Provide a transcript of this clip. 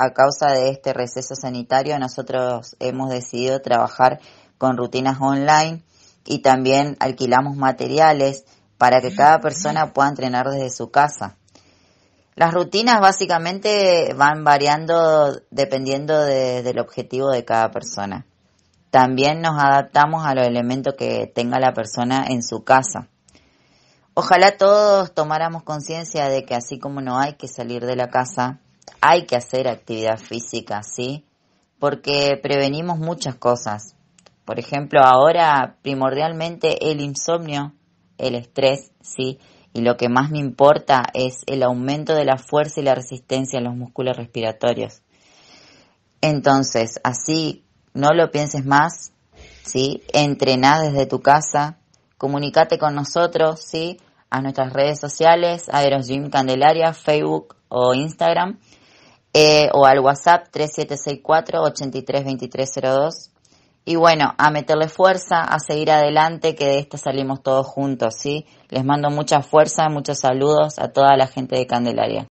a causa de este receso sanitario nosotros hemos decidido trabajar con rutinas online y también alquilamos materiales para que cada ah, persona pueda entrenar desde su casa. Las rutinas básicamente van variando dependiendo del objetivo de cada persona. También nos adaptamos a los elementos que tenga la persona en su casa. Ojalá todos tomáramos conciencia de que así como no hay que salir de la casa, hay que hacer actividad física, ¿sí? Porque prevenimos muchas cosas. Por ejemplo, ahora primordialmente el insomnio, el estrés, ¿sí? Y lo que más me importa es el aumento de la fuerza y la resistencia en los músculos respiratorios. Entonces, así no lo pienses más, ¿sí? Entrená desde tu casa, comunícate con nosotros, ¿sí? A nuestras redes sociales, Aerosgym Candelaria, Facebook o Instagram eh, o al WhatsApp 3764-832302. Y bueno, a meterle fuerza, a seguir adelante, que de esta salimos todos juntos, ¿sí? Les mando mucha fuerza, muchos saludos a toda la gente de Candelaria.